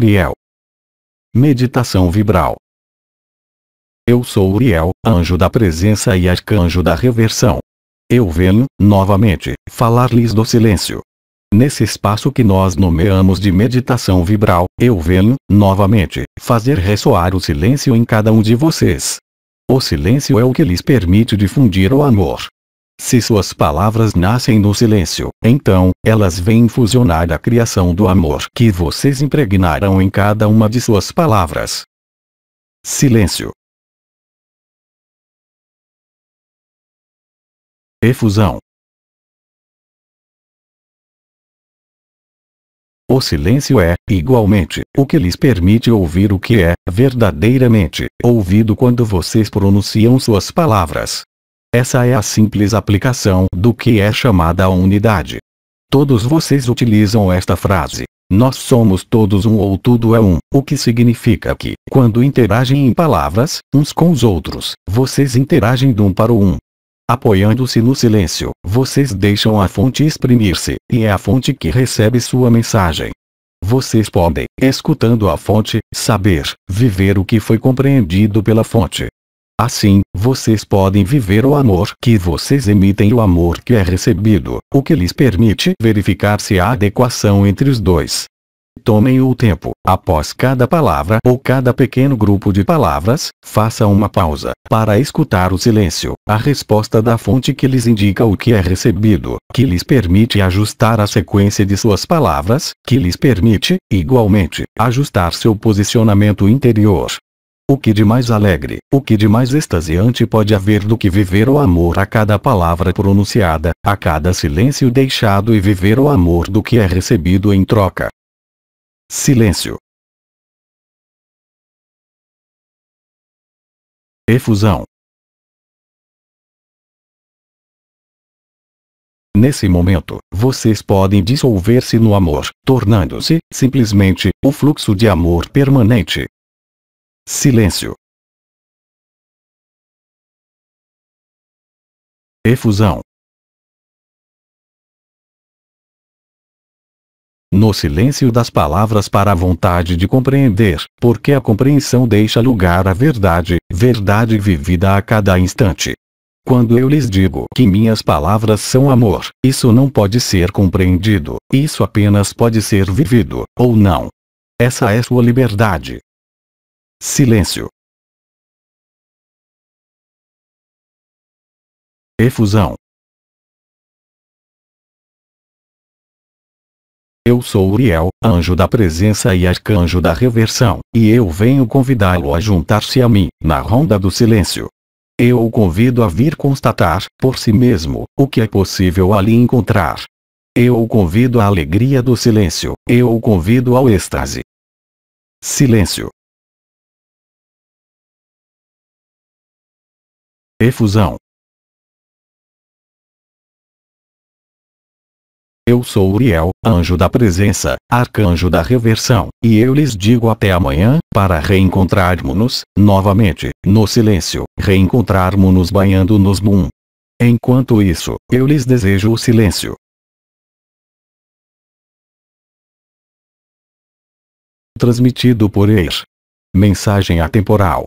Uriel. Meditação Vibral Eu sou Uriel, anjo da presença e arcanjo da reversão. Eu venho, novamente, falar-lhes do silêncio. Nesse espaço que nós nomeamos de meditação vibral, eu venho, novamente, fazer ressoar o silêncio em cada um de vocês. O silêncio é o que lhes permite difundir o amor, se suas palavras nascem no silêncio, então, elas vêm fusionar a criação do amor que vocês impregnaram em cada uma de suas palavras. Silêncio. Efusão. O silêncio é, igualmente, o que lhes permite ouvir o que é, verdadeiramente, ouvido quando vocês pronunciam suas palavras. Essa é a simples aplicação do que é chamada a unidade. Todos vocês utilizam esta frase. Nós somos todos um ou tudo é um, o que significa que, quando interagem em palavras, uns com os outros, vocês interagem de um para o um. Apoiando-se no silêncio, vocês deixam a fonte exprimir-se, e é a fonte que recebe sua mensagem. Vocês podem, escutando a fonte, saber, viver o que foi compreendido pela fonte. Assim, vocês podem viver o amor que vocês emitem e o amor que é recebido, o que lhes permite verificar se há adequação entre os dois. Tomem o tempo, após cada palavra ou cada pequeno grupo de palavras, faça uma pausa, para escutar o silêncio, a resposta da fonte que lhes indica o que é recebido, que lhes permite ajustar a sequência de suas palavras, que lhes permite, igualmente, ajustar seu posicionamento interior, o que de mais alegre, o que de mais extasiante pode haver do que viver o amor a cada palavra pronunciada, a cada silêncio deixado e viver o amor do que é recebido em troca? Silêncio. Efusão. Nesse momento, vocês podem dissolver-se no amor, tornando-se, simplesmente, o fluxo de amor permanente. Silêncio. Efusão. No silêncio das palavras para a vontade de compreender, porque a compreensão deixa lugar à verdade, verdade vivida a cada instante. Quando eu lhes digo que minhas palavras são amor, isso não pode ser compreendido, isso apenas pode ser vivido, ou não. Essa é sua liberdade. Silêncio. Efusão. Eu sou Uriel, anjo da presença e arcanjo da reversão, e eu venho convidá-lo a juntar-se a mim, na ronda do silêncio. Eu o convido a vir constatar, por si mesmo, o que é possível ali encontrar. Eu o convido à alegria do silêncio, eu o convido ao êxtase. Silêncio. Efusão. Eu sou Uriel, anjo da presença, arcanjo da reversão, e eu lhes digo até amanhã, para reencontrarmos-nos, novamente, no silêncio, reencontrarmos-nos banhando-nos num. Enquanto isso, eu lhes desejo o silêncio. Transmitido por EIR. Mensagem atemporal.